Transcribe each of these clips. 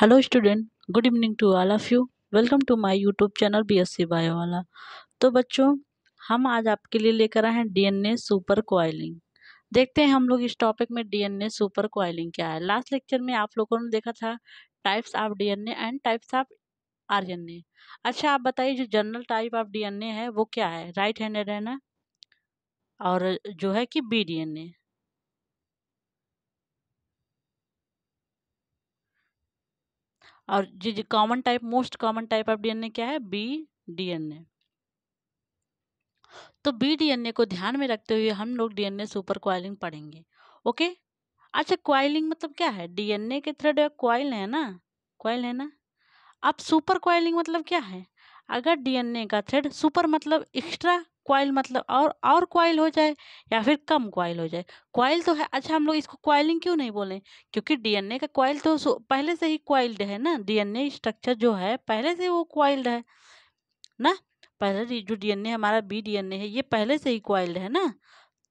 hello student good evening to all of you welcome to my YouTube channel BSc bio वाला तो बच्चों हम आज आपके लिए लेकर आए हैं डीएनए सुपर कोयलिंग देखते हैं हम लोग इस टॉपिक में डीएनए सुपर कोयलिंग क्या है लास्ट लेक्चर में आप लोगों ने देखा था types of DNA and types of R अच्छा आप बताइए जो जनरल टाइप ऑफ डी है वो क्या है राइट हैंडेड है ना और जो है कि बी और Z Z common type most common type of DNA क्या है बी डीएनए तो बी डीएनए को ध्यान में रखते हुए हम लोग डीएनए सुपर क्वाइलिंग पढ़ेंगे ओके अच्छा क्वाइलिंग मतलब क्या है डीएनए के थ्रेड क्वाइल है ना क्वाइल है ना अब सुपर क्वाइलिंग मतलब क्या है अगर डीएनए का थ्रेड सुपर मतलब एक्स्ट्रा क्वाइल मतलब और और क्वाइल हो जाए या फिर कम क्वाइल हो जाए क्वाइल तो है अच्छा हम लोग इसको क्वाइलिंग क्यों नहीं बोलें क्योंकि डीएनए का क्वाइल तो पहले से ही क्वाइल्ड है ना डीएनए स्ट्रक्चर जो है पहले से वो क्वाइल्ड है ना पहले जो डीएनए हमारा बी डीएनए है ये पहले से ही क्वाइल्ड है ना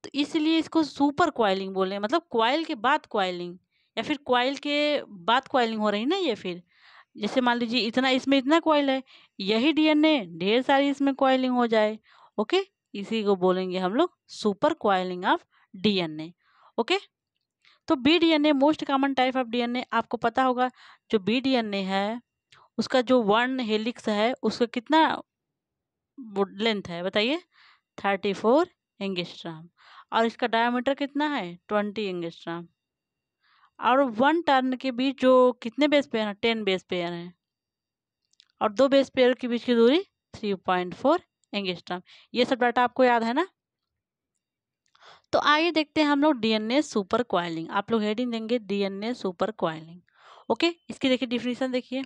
तो इसलिए इसको सुपर क्वाइलिंग बोलें मतलब क्वाइल के बाद क्वाइलिंग या फिर क्वाइल के बाद क्वाइलिंग हो रही ना ये फिर जैसे मान लीजिए इतना इसमें इतना क्वाइल है यही डीएनए ढेर सारी इसमें क्वाइलिंग हो जाए ओके इसी को बोलेंगे हम लोग super coiling of DNA okay तो B D N A most common type of DNA आपको पता होगा जो बी डी एन ए है उसका जो वर्ण हेलिक्स है उसका कितना लेंथ है बताइए थर्टी फोर एंगेस्ट्राम और इसका डायमीटर कितना है ट्वेंटी एंगेस्ट्राम और वन टर्न के बीच जो कितने बेस पेयर हैं टेन बेस पेयर हैं और दो बेस पेयर के बीच की दूरी थ्री पॉइंट फोर एंगस्ट्रम ये सब डाटा आपको याद है ना तो आइए देखते हैं हम लोग डीएनए सुपर क्वाइलिंग आप लोग हेडिंग देंगे डीएनए सुपर क्वाइलिंग ओके इसकी देखिए डिफिनेशन देखिए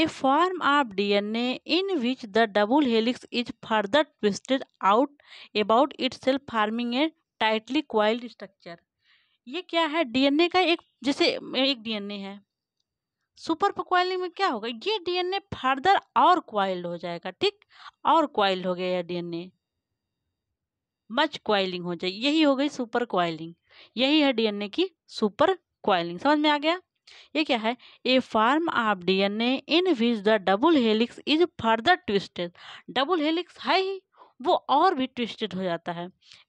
a form of DNA in which the double helix is further twisted out about itself forming a tightly coiled structure ये क्या है डीएनए का एक जैसे एक डीएनए है सुपर क्वाइलिंग में क्या होगा ये डीएनए फर्दर और क्वाइल्ड हो जाएगा ठीक और क्वाइल्ड हो गया डीएनए मच क्वाइलिंग हो जाएगी यही हो गई सुपर क्वाइलिंग यही है डीएनए की सुपर क्वाइलिंग समझ में आ गया ये क्या है a form of DNA in which the double helix is further twisted double helix है ही वो और भी ट्विस्टेड हो जाता है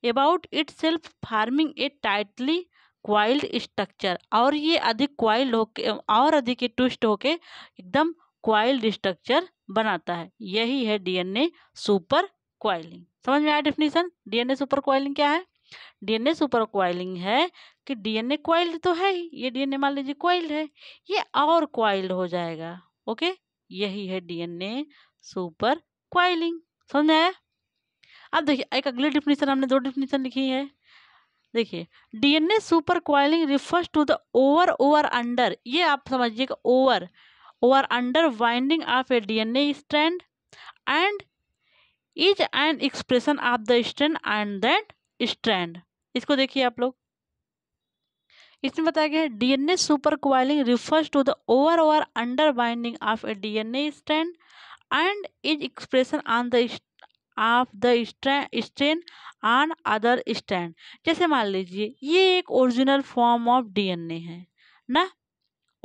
about itself forming a tightly coiled structure और ये अधिक क्वाइल्ड होके और अधिक ट्विस्ट होके एकदम क्वाइल्ड स्ट्रक्चर बनाता है यही है डीएनए सुपर क्वाइलिंग समझ में आया डेफिनेशन डीएनए सुपर क्वाइलिंग क्या है डीएनए सुपर क्वाइलिंग है कि डीएनए क्वाइल्ड तो है ही ये डीएनए मान लीजिए क्वाइल्ड है ये और क्वाइल्ड हो जाएगा ओके यही है डीएनए सुपर क्वाइलिंग समझ में आया अब देखिए एक अगली डिफिनेशन हमने दो डिफिनेशन लिखी है देखिए DNA super coiling refers to the over over under ये आप समझिएगा over over under winding of a DNA strand and is an expression of the strand and that strand इसको देखिए आप लोग इसमें बताया गया है DNA super coiling refers to the over over under winding of a DNA strand and is expression on the of the strain on other strand जैसे मान लीजिए ये एक ओरिजिनल फॉर्म ऑफ डीएनए है ना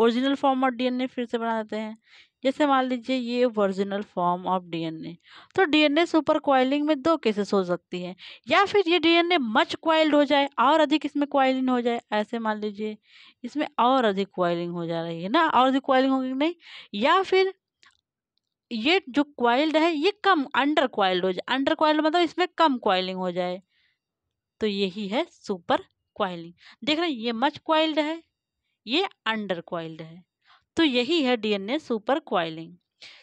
ओरिजिनल फॉर्म ऑफ डीएनए फिर से बना देते हैं जैसे मान लीजिए ये ओरिजिनल फॉर्म ऑफ डीएनए तो डीएनए सुपर क्वाइलिंग में दो केसेस हो सकती हैं या फिर ये डीएनए मच क्वाइल्ड हो जाए और अधिक इसमें क्वाइलिंग हो जाए ऐसे मान लीजिए इसमें और अधिक क्वाइलिंग हो जा रही है ना और अधिक क्वाइलिंग होगी नहीं या फिर ये जो क्वाइल्ड है ये कम अंडर क्वाइल्ड हो जाए अंडर क्वाइल्ड मतलब इसमें कम क्वाइलिंग हो जाए तो यही है सुपर क्वाइलिंग देख रहे हैं ये मच क्वाइल्ड है ये अंडर क्वाइल्ड है तो यही है डीएनए सुपर क्वाइलिंग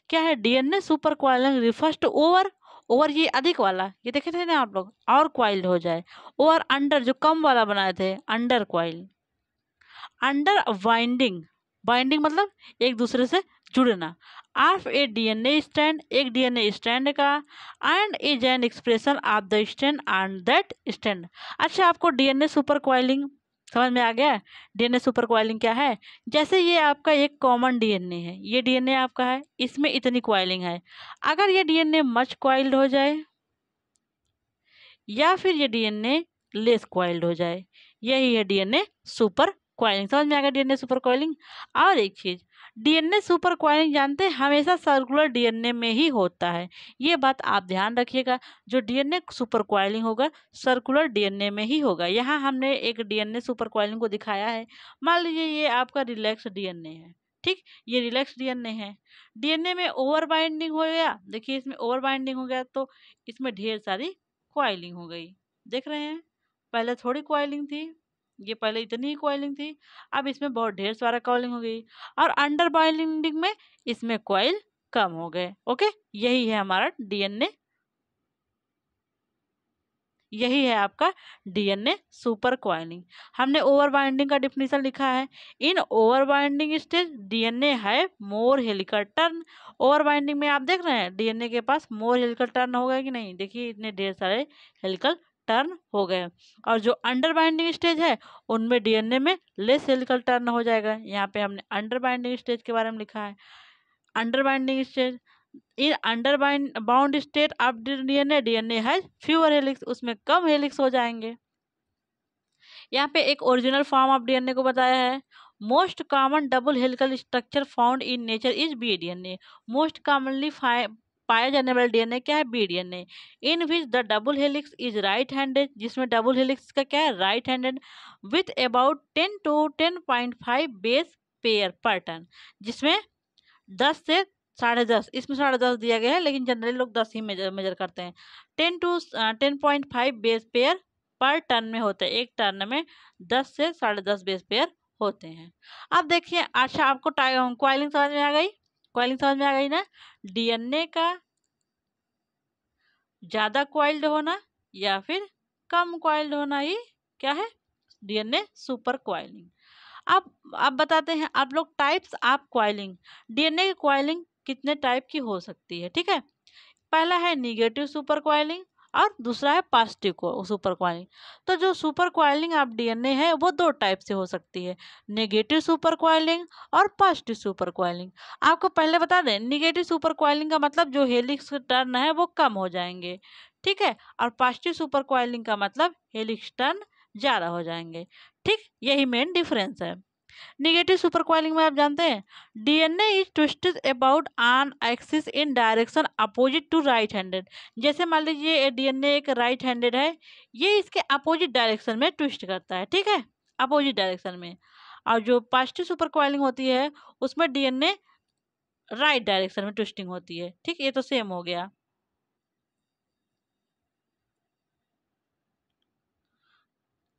क्या है DNA super coiling refers over over ये अधिक वाला ये देखे थे ना आप लोग और क्वाइल्ड हो जाए ओवर अंडर जो कम वाला बनाए थे under coil under winding binding मतलब एक दूसरे से जुड़ना ऑफ ए डीएनए स्टैंड एक डीएनए स्टैंड का and is an expression of the strand and that strand अच्छा आपको डीएनए सुपर क्वाइलिंग समझ में आ गया डीएनए सुपर क्वाइलिंग क्या है जैसे ये आपका एक कॉमन डीएनए है ये डीएनए आपका है इसमें इतनी क्वाइलिंग है अगर ये डीएनए मच क्वाइल्ड हो जाए या फिर ये डीएनए लेस क्वाइल्ड हो जाए यही है डीएनए सुपर क्वाइलिंग समझ में आ गया डीएनए सुपर क्वाइलिंग और एक चीज़ डीएनए सुपर क्वाइन जानते हैं हमेशा सर्कुलर डीएनए में ही होता है ये बात आप ध्यान रखिएगा जो डीएनए सुपर क्वाइलिंग होगा सर्कुलर डीएनए में ही होगा यहाँ हमने एक डीएनए सुपर क्वाइलिंग को दिखाया है मान लीजिए ये आपका रिलैक्स डीएनए है ठीक ये रिलैक्स डीएनए है डीएनए में ओवर बाइंडिंग हो गया देखिए इसमें ओवर बाइंडिंग हो गया तो इसमें ढेर सारी क्वाइलिंग हो गई देख रहे हैं पहले थोड़ी क्वाइलिंग थी ये पहले इतनी ही कॉइलिंग थी अब इसमें बहुत ढेर सारा कॉइलिंग हो गई और अंडर बॉइलिंग में इसमें कॉइल कम हो गए ओके यही है हमारा डीएनए यही है आपका डीएनए सुपर क्वाइनिंग हमने ओवर बाइंडिंग का डिफिनेशन लिखा है in over binding stage DNA है more helical turn over binding में आप देख रहे हैं डीएनए के पास मोर हेलिकल टर्न होगा कि नहीं देखिए इतने ढेर सारे हेलिकल टर्न हो गए और जो अंडर बाइंडिंग स्टेज है उनमें डीएनए में लेस हेलिकल टर्न हो जाएगा यहाँ पे हमने अंडर बाइंडिंग स्टेज के बारे में लिखा है under binding stage in under bound state of DNA DNA has fewer helix उसमें कम हेलिक्स हो जाएंगे यहाँ पे एक ओरिजिनल फॉर्म ऑफ डीएनए को बताया है most common double helical structure found in nature is B D N A most commonly पाया जाने वाला डीएनए क्या है B DNA in which the double helix is right handed जिसमें डबल हेलिक्स का क्या है right handed with about ten to ten point five base pair per turn जिसमें दस से साढ़े दस इसमें साढ़े दस दिया गया है लेकिन जनरली लोग दस ही मेजर मेजर करते हैं ten to ten point five base pair per turn में होते हैं एक टन में दस से साढ़े दस बेस पेयर होते हैं अब देखिए अच्छा आपको क्वाइलिंग समझ में आ गई क्वाइलिंग समझ में आ गई ना डीएनए का ज़्यादा क्वाइल्ड होना या फिर कम क्वाइल्ड होना ही क्या है डीएनए सुपर क्वाइलिंग अब आप बताते हैं आप लोग टाइप्स ऑफ क्वाइलिंग डीएनए की क्वाइलिंग कितने टाइप की हो सकती है ठीक है पहला है निगेटिव सुपर क्वाइलिंग और दूसरा है पास्टिक सुपर क्वाइलिंग तो जो सुपर क्वाइलिंग आप डीएनए है वो दो टाइप से हो सकती है नेगेटिव सुपर क्वाइलिंग और पॉजिटिव सुपर क्वाइलिंग आपको पहले बता दें निगेटिव सुपर क्वाइलिंग का मतलब जो हेलिक्स टर्न है वो कम हो जाएंगे ठीक है और पॉजिटिव सुपर क्वाइलिंग का मतलब हेलिक्स टर्न ज़्यादा हो जाएंगे ठीक यही मेन डिफरेंस है निगेटिव सुपरकॉइलिंग में आप जानते हैं DNA is twisted about an axis in direction opposite to right handed जैसे मान लीजिए डीएनए एक राइट हैंडेड है ये इसके अपोजिट डायरेक्शन में ट्विस्ट करता है ठीक है अपोजिट डायरेक्शन में और जो पॉजिटिव सुपर क्वाइलिंग होती है उसमें डीएनए राइट डायरेक्शन में ट्विस्टिंग होती है ठीक ये तो सेम हो गया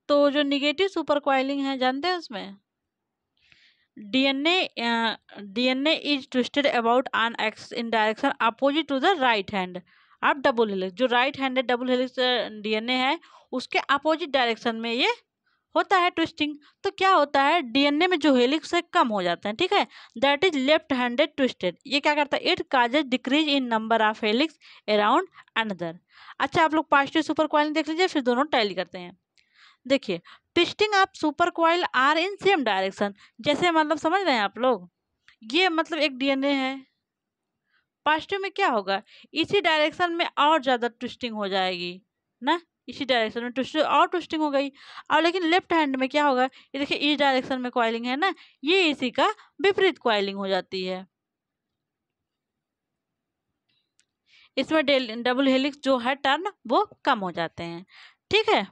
तो जो निगेटिव सुपर क्वाइलिंग है जानते हैं उसमें DNA DNA is twisted about an axis in direction opposite to the right hand आप डबल हेलिक्स जो right handed double helix DNA है उसके अपोजिट डायरेक्शन में ये होता है ट्विस्टिंग तो क्या होता है डीएनए में जो हेलिक्स है कम हो जाता है ठीक है that is left handed twisted ये क्या करता है it causes decrease in number of helix around another अच्छा आप लोग पॉजिटिव सुपर कॉलिंग देख लीजिए फिर दोनों टैली करते हैं देखिए ट्विस्टिंग आप super coil are in same direction जैसे मतलब समझ रहे हैं आप लोग ये मतलब एक डीएनए है पॉजिटिव में क्या होगा इसी डायरेक्शन में और ज़्यादा ट्विस्टिंग हो जाएगी ना इसी डायरेक्शन में ट्विस्ट और ट्विस्टिंग हो गई और लेकिन लेफ्ट हैंड में क्या होगा ये देखिए इस डायरेक्शन में क्वाइलिंग है ना ये इसी का विपरीत क्वाइलिंग हो जाती है इसमें डबल हेलिक्स जो है टर्न वो कम हो जाते हैं ठीक है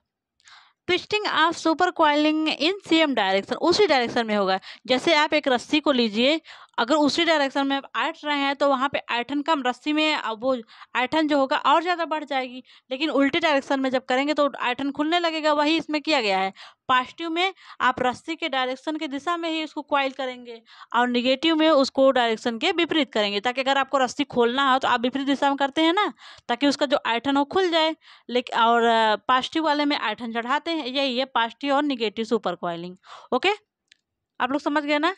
twisting of super coiling in same direction उसी डायरेक्शन में होगा जैसे आप एक रस्सी को लीजिए अगर उसी डायरेक्शन में आप ऐट रहे हैं तो वहाँ पे ऐठन कम रस्सी में वो ऐठन जो होगा और ज़्यादा बढ़ जाएगी लेकिन उल्टे डायरेक्शन में जब करेंगे तो ऐठन खुलने लगेगा वही इसमें किया गया है पॉजिटिव में आप रस्सी के डायरेक्शन के दिशा में ही उसको क्वाइल करेंगे और निगेटिव में उसको डायरेक्शन के विपरीत करेंगे ताकि अगर आपको रस्सी खोलना हो तो आप विपरीत दिशा में करते हैं ना ताकि उसका जो ऐठन हो खुल जाए लेकिन और पॉजिटिव वाले में ऐठन चढ़ाते हैं यही है पॉजिटिव और निगेटिव सुपर क्वाइलिंग ओके आप लोग समझ गए ना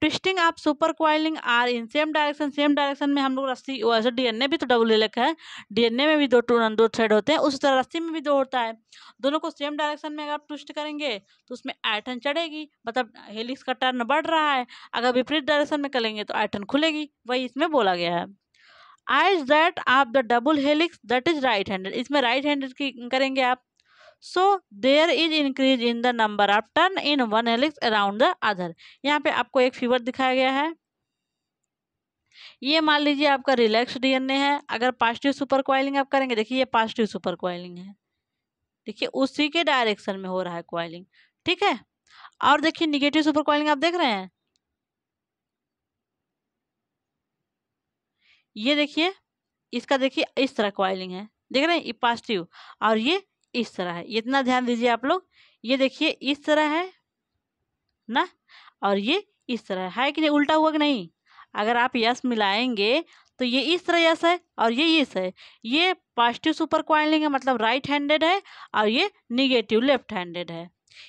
ट्विस्टिंग आप super coiling are in same direction same direction में हम लोग रस्सी वैसे डीएनए भी तो डबल लिख है डीएनए में भी दो टू दो थ्रेड होते हैं उस तरह रस्सी में भी दो होता है दोनों को सेम डायरेक्शन में अगर आप ट्विस्ट करेंगे तो उसमें आइटन चढ़ेगी मतलब हेलिक्स का टर्न बढ़ रहा है अगर विपरीत डायरेक्शन में करेंगे तो आइटन खुलेगी वही इसमें बोला गया है आइज दैट आप the double helix that is right handed इसमें राइट हैंडेड की करेंगे आप so there is increase in the number of turn in one helix around the other यहाँ पे आपको एक फीवर दिखाया गया है ये मान लीजिए आपका रिलैक्स डीएनए है अगर पॉजिटिव सुपर क्वाइलिंग आप करेंगे देखिए ये पॉजिटिव सुपर क्वाइलिंग है देखिए उसी के डायरेक्शन में हो रहा है क्वाइलिंग ठीक है और देखिए निगेटिव सुपर क्वाइलिंग आप देख रहे हैं ये देखिए इसका देखिए इस तरह क्वाइलिंग है देख रहे हैं ये पॉजिटिव और ये इस तरह है इतना ध्यान दीजिए आप लोग ये देखिए इस तरह है ना और ये इस तरह है कि नहीं उल्टा हुआ कि नहीं अगर आप यस मिलाएंगे तो ये इस तरह यस है और ये इस है ये पॉजिटिव सुपर क्वाइन लेंगे मतलब राइट हैंडेड है और ये निगेटिव लेफ्ट हैंडेड है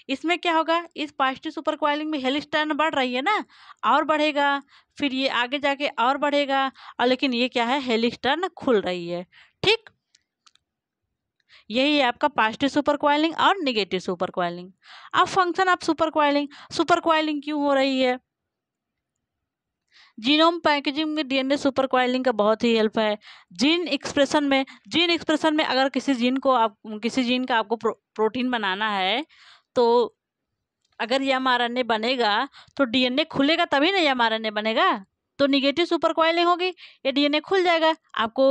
इसमें क्या होगा इस पॉजिटिव सुपर क्वाइलिंग में हेलिस टर्न बढ़ रही है ना और बढ़ेगा फिर ये आगे जाके और बढ़ेगा और लेकिन ये क्या है हेलिस टर्न खुल रही है ठीक यही है आपका पॉजिटिव सुपर क्वाइलिंग और निगेटिव सुपर क्वाइलिंग अब function of super coiling super coiling क्यों हो रही है जीनोम पैकेजिंग में डीएनए सुपर क्वाइलिंग का बहुत ही हेल्प है जीन एक्सप्रेशन में जीन एक्सप्रेशन में अगर किसी जीन को आप किसी जीन का आपको प्रो, प्रोटीन बनाना है तो अगर यह एम बनेगा तो डीएनए खुलेगा तभी ना यह एम बनेगा तो निगेटिव सुपर क्वाइलिंग होगी ये डीएनए खुल जाएगा आपको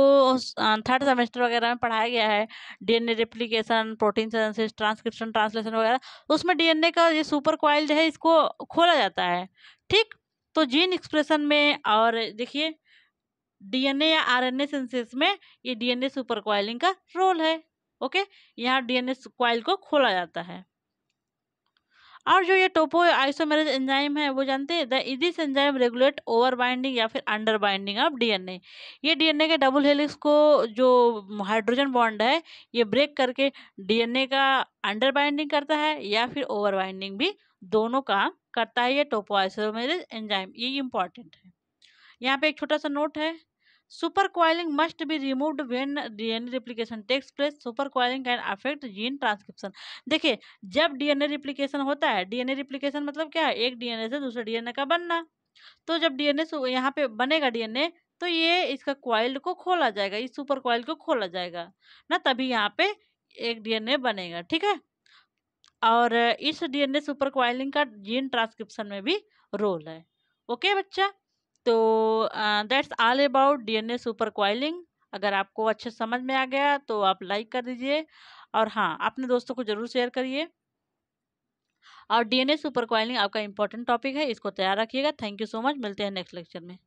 थर्ड सेमेस्टर वगैरह में पढ़ाया गया है DNA replication protein synthesis transcription translation वगैरह उसमें डीएनए का ये सुपर क्वाइल जो है इसको खोला जाता है ठीक तो जीन एक्सप्रेशन में और देखिए डीएनए या आरएनए सेंसेस में ये डीएनए सुपर कॉइलिंग का रोल है ओके यहाँ डीएनए कॉइल को खोला जाता है और जो ये टोपो आइसोमेरेज एंजाइम है वो जानते हैं द इजिस एंजाइम रेगुलेट ओवर बाइंडिंग या फिर अंडर बाइंडिंग ऑफ डीएनए ये डीएनए के डबल हेलिक्स को जो हाइड्रोजन बॉन्ड है ये ब्रेक करके डीएनए का अंडर बाइंडिंग करता है या फिर ओवर बाइंडिंग भी दोनों काम करता है ये टोपो आइसोमेरेज एंजाइम ये इम्पॉर्टेंट है यहाँ पे एक छोटा सा नोट है super Supercoiling when D N A replication takes place super coiling can affect gene transcription देखिए जब ए रिप्लीकेशन होता है ए रिप्लीकेशन मतलब क्या है एक डीएनए से दूसरे डीएनए का बनना तो जब डीएनए यहाँ पे बनेगा डीएनए तो ये इसका क्वाइल को खोला जाएगा इस सुपर क्वाइल को खोला जाएगा ना तभी यहाँ पे एक डीएनए बनेगा ठीक है और इस डीएनए सुपर क्वाइलिंग का जीन ट्रांसक्रिप्शन में भी रोल है ओके बच्चा तो that's all about DNA super coiling अगर आपको अच्छे समझ में आ गया तो आप लाइक कर दीजिए और हाँ अपने दोस्तों को ज़रूर शेयर करिए और डीएनए सुपर क्वाइलिंग आपका इंपॉर्टेंट टॉपिक है इसको तैयार रखिएगा थैंक यू सो मच मिलते हैं नेक्स्ट लेक्चर में